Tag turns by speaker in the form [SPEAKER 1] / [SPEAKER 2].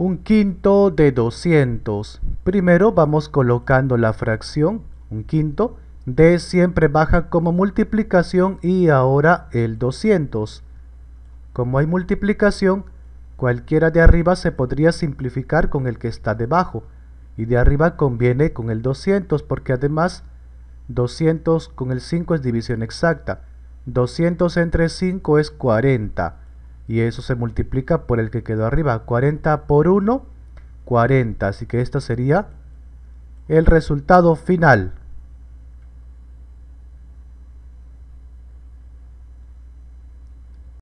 [SPEAKER 1] un quinto de 200. Primero vamos colocando la fracción, un quinto, D siempre baja como multiplicación y ahora el 200. Como hay multiplicación, cualquiera de arriba se podría simplificar con el que está debajo. Y de arriba conviene con el 200 porque además 200 con el 5 es división exacta. 200 entre 5 es 40 y eso se multiplica por el que quedó arriba. 40 por 1, 40. Así que esta sería el resultado final.